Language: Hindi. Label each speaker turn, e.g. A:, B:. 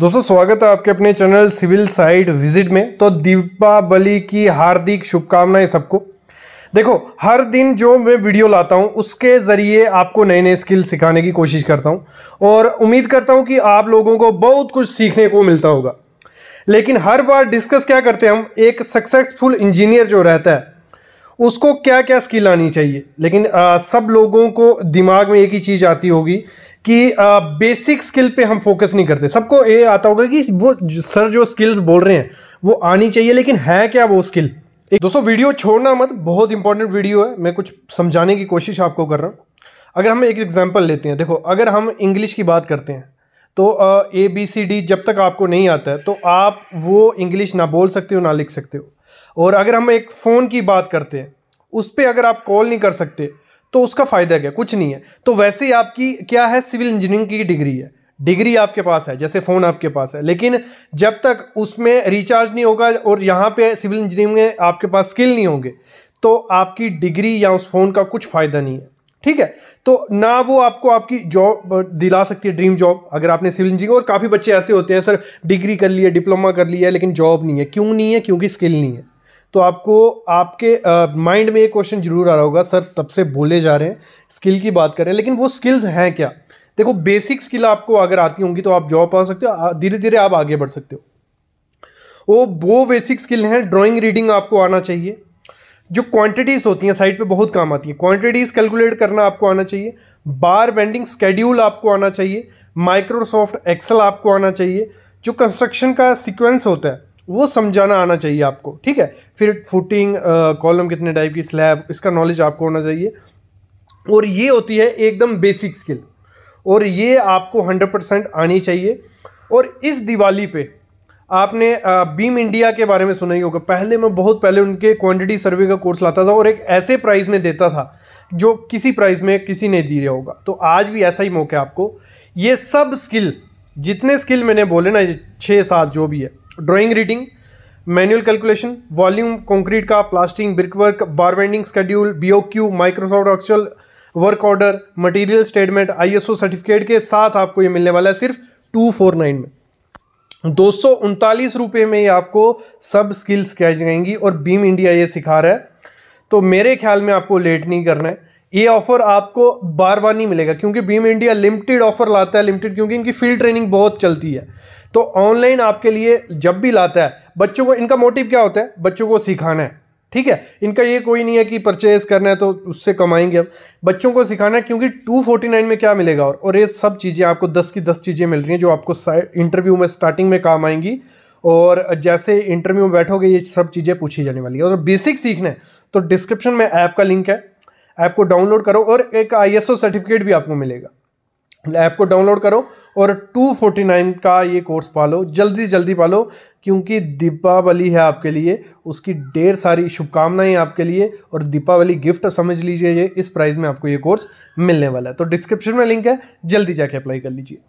A: दोस्तों स्वागत है आपके अपने चैनल सिविल साइड विजिट में तो दीपावली की हार्दिक शुभकामनाएं सबको देखो हर दिन जो मैं वीडियो लाता हूं उसके ज़रिए आपको नए नए स्किल सिखाने की कोशिश करता हूं और उम्मीद करता हूं कि आप लोगों को बहुत कुछ सीखने को मिलता होगा लेकिन हर बार डिस्कस क्या करते हैं हम एक सक्सेसफुल इंजीनियर जो रहता है उसको क्या क्या स्किल आनी चाहिए लेकिन आ, सब लोगों को दिमाग में एक ही चीज़ आती होगी कि बेसिक स्किल पे हम फोकस नहीं करते सबको ये आता होगा कि वो सर जो स्किल्स बोल रहे हैं वो आनी चाहिए लेकिन है क्या वो स्किल एक दोस्तों वीडियो छोड़ना मत बहुत इंपॉर्टेंट वीडियो है मैं कुछ समझाने की कोशिश आपको कर रहा हूँ अगर हम एक एग्जाम्पल लेते हैं देखो अगर हम इंग्लिश की बात करते हैं तो ए बी सी डी जब तक आपको नहीं आता है तो आप वो इंग्लिश ना बोल सकते हो ना लिख सकते हो और अगर हम एक फ़ोन की बात करते हैं उस पर अगर आप कॉल नहीं कर सकते तो उसका फ़ायदा क्या कुछ नहीं है तो वैसे ही आपकी क्या है सिविल इंजीनियरिंग की डिग्री है डिग्री आपके पास है जैसे फ़ोन आपके पास है लेकिन जब तक उसमें रिचार्ज नहीं होगा और यहाँ पे सिविल इंजीनियरिंग में आपके पास स्किल नहीं होंगे तो आपकी डिग्री या उस फ़ोन का कुछ फ़ायदा नहीं है ठीक है तो ना वो आपको आपकी जॉब दिला सकती है ड्रीम जॉब अगर आपने सिविल इंजीनियरिंग और काफ़ी बच्चे ऐसे होते हैं सर डिग्री कर ली है डिप्लोमा कर लिया है लेकिन जॉब नहीं है क्यों नहीं है क्योंकि स्किल नहीं है तो आपको आपके माइंड में ये क्वेश्चन जरूर आ रहा होगा सर तब से बोले जा रहे हैं स्किल की बात करें लेकिन वो स्किल्स हैं क्या देखो बेसिक स्किल आपको अगर आती होंगी तो आप जॉब पा सकते हो धीरे धीरे आप आगे बढ़ सकते हो वो वो बेसिक स्किल हैं ड्राइंग रीडिंग आपको आना चाहिए जो क्वांटिटीज़ होती हैं साइट पे बहुत काम आती हैं क्वांटिटीज़ कैलकुलेट करना आपको आना चाहिए बार बेंडिंग स्केड्यूल आपको आना चाहिए माइक्रोसॉफ्ट एक्सेल आपको आना चाहिए जो कंस्ट्रक्शन का सीक्वेंस होता है वो समझाना आना चाहिए आपको ठीक है फिर फुटिंग कॉलम कितने टाइप की स्लैब इसका नॉलेज आपको होना चाहिए और ये होती है एकदम बेसिक स्किल और ये आपको हंड्रेड परसेंट आनी चाहिए और इस दिवाली पे आपने बीम इंडिया के बारे में सुना ही होगा पहले मैं बहुत पहले उनके क्वांटिटी सर्वे का कोर्स लाता था और एक ऐसे प्राइस में देता था जो किसी प्राइस में किसी ने दिया होगा तो आज भी ऐसा ही मौका है आपको ये सब स्किल जितने स्किल मैंने बोले ना छः सात जो भी है drawing reading manual calculation volume concrete का plastering brickwork work bar bending O BOQ Microsoft actual work order material statement ISO certificate के साथ आपको ये मिलने वाला है सिर्फ टू फोर नाइन में दो सौ उनतालीस रुपये में ये आपको सब स्किल्स सिखाई जाएंगी और बीम इंडिया ये सिखा रहा है तो मेरे ख्याल में आपको लेट नहीं करना है ये ऑफर आपको बार बार नहीं मिलेगा क्योंकि बीम इंडिया लिमिटेड ऑफर लाता है लिमिटेड क्योंकि इनकी फील्ड ट्रेनिंग बहुत चलती है तो ऑनलाइन आपके लिए जब भी लाता है बच्चों को इनका मोटिव क्या होता है बच्चों को सिखाना है ठीक है इनका ये कोई नहीं है कि परचेज करना है तो उससे कमाएंगे अब बच्चों को सिखाना है क्योंकि 249 में क्या मिलेगा और और ये सब चीज़ें आपको 10 की 10 चीज़ें मिल रही हैं जो आपको इंटरव्यू में स्टार्टिंग में काम आएंगी और जैसे इंटरव्यू में बैठोगे ये सब चीज़ें पूछी जाने वाली है और बेसिक सीखना है तो डिस्क्रिप्शन में ऐप का लिंक है ऐप को डाउनलोड करो और एक आईएसओ सर्टिफिकेट भी आपको मिलेगा ऐप को डाउनलोड करो और 249 का ये कोर्स पालो जल्दी से जल्दी पालो क्योंकि दीपावली है आपके लिए उसकी ढेर सारी शुभकामनाएं आपके लिए और दीपावली गिफ्ट समझ लीजिए ये इस प्राइस में आपको ये कोर्स मिलने वाला है तो डिस्क्रिप्शन में लिंक है जल्दी जाके अप्लाई कर लीजिए